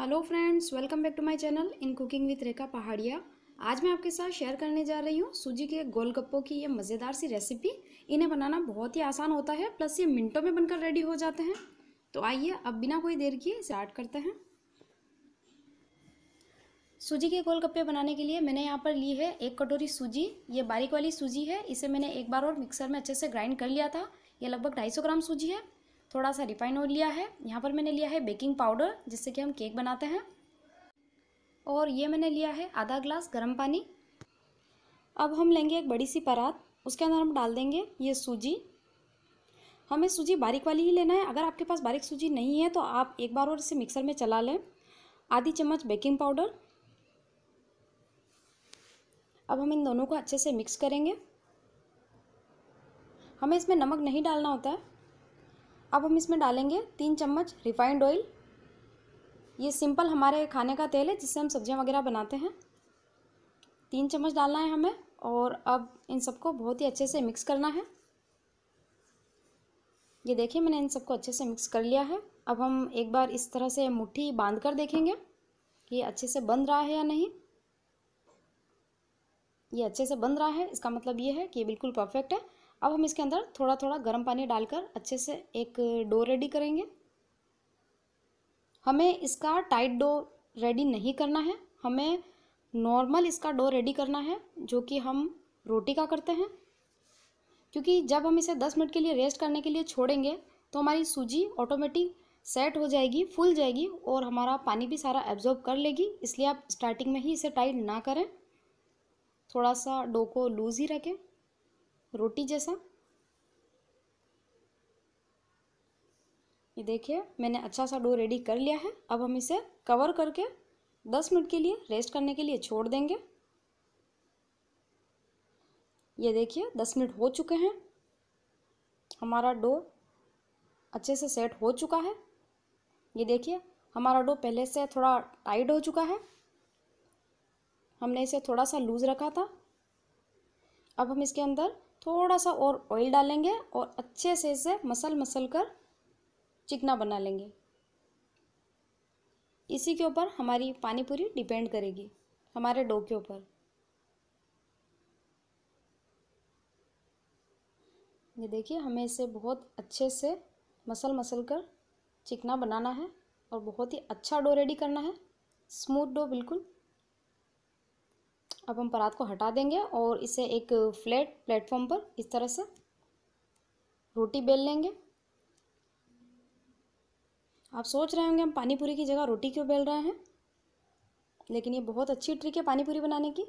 hello friends welcome back to my channel in cooking with Rekha Pahadiya आज मैं आपके साथ शेयर करने जा रही हूँ सूजी के गोलगप्पों की ये मज़ेदार सी रेसिपी इन्हें बनाना बहुत ही आसान होता है प्लस ये मिनटों में बनकर रेडी हो जाते हैं तो आइए अब बिना कोई देर किए स्टार्ट करते हैं सूजी के गोलगप्पे बनाने के लिए मैंने यहाँ पर ली है एक कटोरी सूजी ये बारीक वाली सूजी है इसे मैंने एक बार और मिक्सर में अच्छे से ग्राइंड कर लिया था ये लगभग ढाई ग्राम सूजी है थोड़ा सा रिफाइन ऑयल लिया है यहाँ पर मैंने लिया है बेकिंग पाउडर जिससे कि हम केक बनाते हैं और ये मैंने लिया है आधा ग्लास गर्म पानी अब हम लेंगे एक बड़ी सी परात उसके अंदर हम डाल देंगे ये सूजी हमें सूजी बारीक वाली ही लेना है अगर आपके पास बारीक सूजी नहीं है तो आप एक बार और इसे मिक्सर में चला लें आधी चम्मच बेकिंग पाउडर अब हम इन दोनों को अच्छे से मिक्स करेंगे हमें इसमें नमक नहीं डालना होता है अब हम इसमें डालेंगे तीन चम्मच रिफाइंड ऑयल ये सिंपल हमारे खाने का तेल है जिससे हम सब्जियां वगैरह बनाते हैं तीन चम्मच डालना है हमें और अब इन सबको बहुत ही अच्छे से मिक्स करना है ये देखिए मैंने इन सबको अच्छे से मिक्स कर लिया है अब हम एक बार इस तरह से मुट्ठी बांध कर देखेंगे कि ये अच्छे से बंध रहा है या नहीं ये अच्छे से बंद रहा है इसका मतलब ये है कि ये बिल्कुल परफेक्ट है अब हम इसके अंदर थोड़ा थोड़ा गर्म पानी डालकर अच्छे से एक डो रेडी करेंगे हमें इसका टाइट डो रेडी नहीं करना है हमें नॉर्मल इसका डो रेडी करना है जो कि हम रोटी का करते हैं क्योंकि जब हम इसे दस मिनट के लिए रेस्ट करने के लिए छोड़ेंगे तो हमारी सूजी ऑटोमेटिक सेट हो जाएगी फुल जाएगी और हमारा पानी भी सारा एब्जॉर्ब कर लेगी इसलिए आप स्टार्टिंग में ही इसे टाइट ना करें थोड़ा सा डो को लूज़ ही रखें रोटी जैसा ये देखिए मैंने अच्छा सा डो रेडी कर लिया है अब हम इसे कवर करके दस मिनट के लिए रेस्ट करने के लिए छोड़ देंगे ये देखिए दस मिनट हो चुके हैं हमारा डो अच्छे से सेट हो चुका है ये देखिए हमारा डो पहले से थोड़ा टाइट हो चुका है हमने इसे थोड़ा सा लूज़ रखा था अब हम इसके अंदर थोड़ा सा और ऑयल डालेंगे और अच्छे से इसे मसल मसल कर चिकना बना लेंगे इसी के ऊपर हमारी पानी पूरी डिपेंड करेगी हमारे डो के ऊपर ये देखिए हमें इसे बहुत अच्छे से मसल मसल कर चिकना बनाना है और बहुत ही अच्छा डो रेडी करना है स्मूथ डो बिल्कुल अब हम परात को हटा देंगे और इसे एक फ्लैट प्लेटफॉर्म पर इस तरह से रोटी बेल लेंगे आप सोच रहे होंगे हम पानी पूरी की जगह रोटी क्यों बेल रहे हैं लेकिन ये बहुत अच्छी ट्रिक है पानी पूरी बनाने की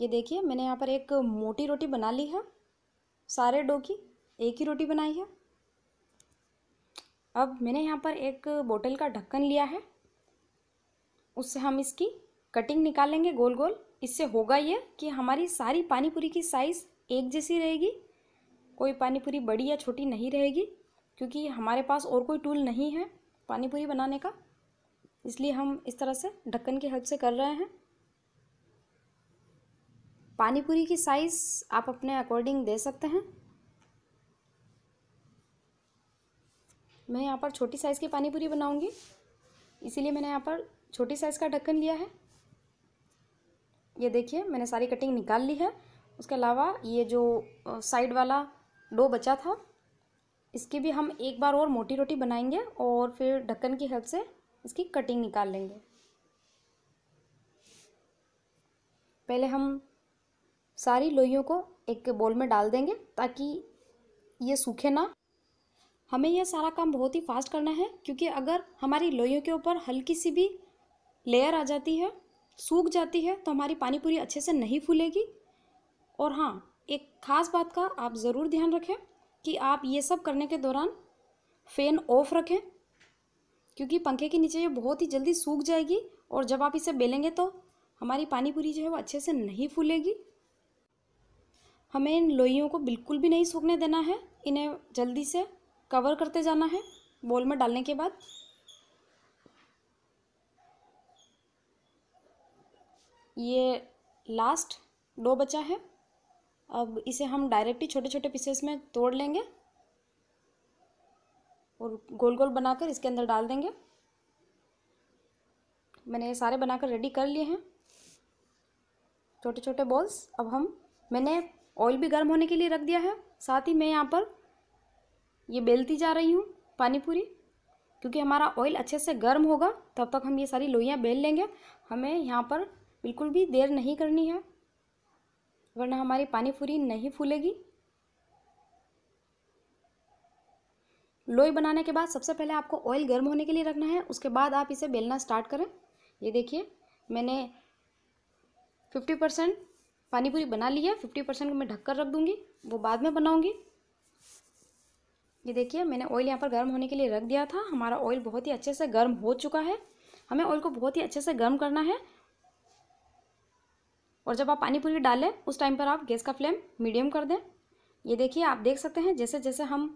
ये देखिए मैंने यहाँ पर एक मोटी रोटी बना ली है सारे डो की एक ही रोटी बनाई है अब मैंने यहाँ पर एक बोतल का ढक्कन लिया है उससे हम इसकी कटिंग निकाल लेंगे गोल गोल इससे होगा ये कि हमारी सारी पानीपुरी की साइज़ एक जैसी रहेगी कोई पानीपुरी बड़ी या छोटी नहीं रहेगी क्योंकि हमारे पास और कोई टूल नहीं है पानीपुरी बनाने का इसलिए हम इस तरह से ढक्कन की हेल्प से कर रहे हैं पानीपुरी की साइज़ आप अपने अकॉर्डिंग दे सकते हैं मैं यहाँ पर छोटी साइज़ की पानीपुरी बनाऊँगी इसीलिए मैंने यहाँ पर छोटी साइज़ का ढक्कन लिया है ये देखिए मैंने सारी कटिंग निकाल ली है उसके अलावा ये जो साइड वाला डो बचा था इसकी भी हम एक बार और मोटी रोटी बनाएंगे और फिर ढक्कन की हेल्प से इसकी कटिंग निकाल लेंगे पहले हम सारी लोइयों को एक बोल में डाल देंगे ताकि ये सूखे ना हमें यह सारा काम बहुत ही फास्ट करना है क्योंकि अगर हमारी लोइयों के ऊपर हल्की सी भी लेयर आ जाती है सूख जाती है तो हमारी पानी पूरी अच्छे से नहीं फूलेगी और हाँ एक ख़ास बात का आप ज़रूर ध्यान रखें कि आप ये सब करने के दौरान फ़ैन ऑफ रखें क्योंकि पंखे के नीचे ये बहुत ही जल्दी सूख जाएगी और जब आप इसे बेलेंगे तो हमारी पानी पूरी जो है वो अच्छे से नहीं फूलेगी हमें इन लोइयों को बिल्कुल भी नहीं सूखने देना है इन्हें जल्दी से कवर करते जाना है बोल में डालने के बाद ये लास्ट डो बचा है अब इसे हम डायरेक्ट ही छोटे छोटे पीसेस में तोड़ लेंगे और गोल गोल बनाकर इसके अंदर डाल देंगे मैंने ये सारे बनाकर रेडी कर लिए हैं छोटे छोटे बॉल्स अब हम मैंने ऑयल भी गर्म होने के लिए रख दिया है साथ ही मैं यहाँ पर ये बेलती जा रही हूँ पानी पूरी क्योंकि हमारा ऑयल अच्छे से गर्म होगा तब तक हम ये सारी लोहियाँ बेल लेंगे हमें यहाँ पर बिल्कुल भी देर नहीं करनी है वरना हमारी पानी पूरी नहीं फूलेगी लोई बनाने के बाद सबसे पहले आपको ऑयल गर्म होने के लिए रखना है उसके बाद आप इसे बेलना स्टार्ट करें ये देखिए मैंने फिफ्टी परसेंट पानी पूरी बना ली है फिफ्टी परसेंट मैं ढककर रख दूँगी वो बाद में बनाऊँगी ये देखिए मैंने ऑयल यहाँ पर गर्म होने के लिए रख दिया था हमारा ऑयल बहुत ही अच्छे से गर्म हो चुका है हमें ऑयल को बहुत ही अच्छे से गर्म करना है और जब आप पानी पूरी डालें उस टाइम पर आप गैस का फ्लेम मीडियम कर दें ये देखिए आप देख सकते हैं जैसे जैसे हम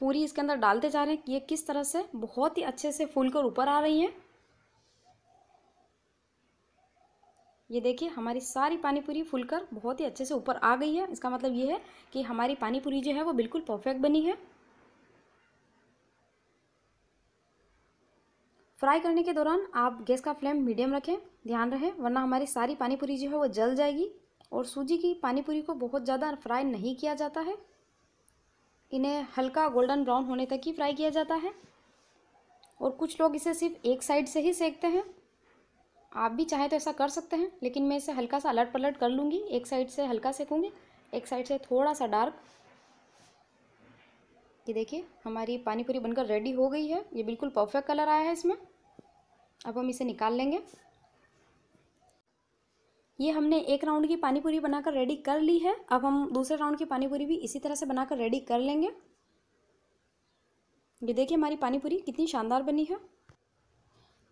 पूरी इसके अंदर डालते जा रहे हैं ये किस तरह से बहुत ही अच्छे से फूल कर ऊपर आ रही हैं ये देखिए हमारी सारी पानी पूरी फूल कर बहुत ही अच्छे से ऊपर आ गई है इसका मतलब ये है कि हमारी पानी पूरी जो है वो बिल्कुल परफेक्ट बनी है फ्राई करने के दौरान आप गैस का फ्लेम मीडियम रखें ध्यान रहे वरना हमारी सारी पानीपुरी जो है वो जल जाएगी और सूजी की पानीपुरी को बहुत ज़्यादा फ्राई नहीं किया जाता है इन्हें हल्का गोल्डन ब्राउन होने तक ही फ्राई किया जाता है और कुछ लोग इसे सिर्फ एक साइड से ही सेकते हैं आप भी चाहें तो ऐसा कर सकते हैं लेकिन मैं इसे हल्का सा अलट पलट कर लूँगी एक साइड से हल्का सेकूँगी एक साइड से थोड़ा सा डार्क ये देखिए हमारी पानीपुरी बनकर रेडी हो गई है ये बिल्कुल परफेक्ट कलर आया है इसमें अब हम इसे निकाल लेंगे ये हमने एक राउंड की पानीपुरी बनाकर रेडी कर ली है अब हम दूसरे राउंड की पानीपुरी भी इसी तरह से बनाकर रेडी कर लेंगे ये देखिए हमारी पानीपुरी कितनी शानदार बनी है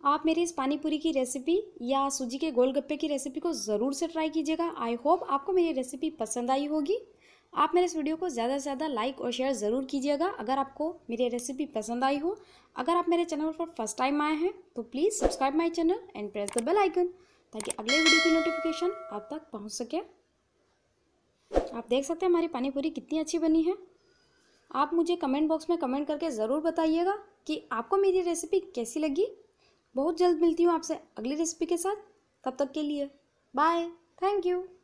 आप मेरी इस पानीपुरी की रेसिपी या सूजी के गोलगप्पे की रेसिपी को ज़रूर से ट्राई कीजिएगा आई होप आपको मेरी रेसिपी पसंद आई होगी आप मेरे इस वीडियो को ज़्यादा से ज़्यादा लाइक और शेयर ज़रूर कीजिएगा अगर आपको मेरी रेसिपी पसंद आई हो अगर आप मेरे चैनल पर फर्स्ट टाइम आए हैं तो please subscribe my channel and press the bell icon ताकि अगले वीडियो की नोटिफिकेशन आप तक पहुँच सके आप देख सकते हैं हमारी पानी पूरी कितनी अच्छी बनी है आप मुझे कमेंट बॉक्स में कमेंट करके ज़रूर बताइएगा कि आपको मेरी रेसिपी कैसी लगी बहुत जल्द मिलती हूँ आपसे अगली रेसिपी के साथ तब तक के लिए बाय थैंक यू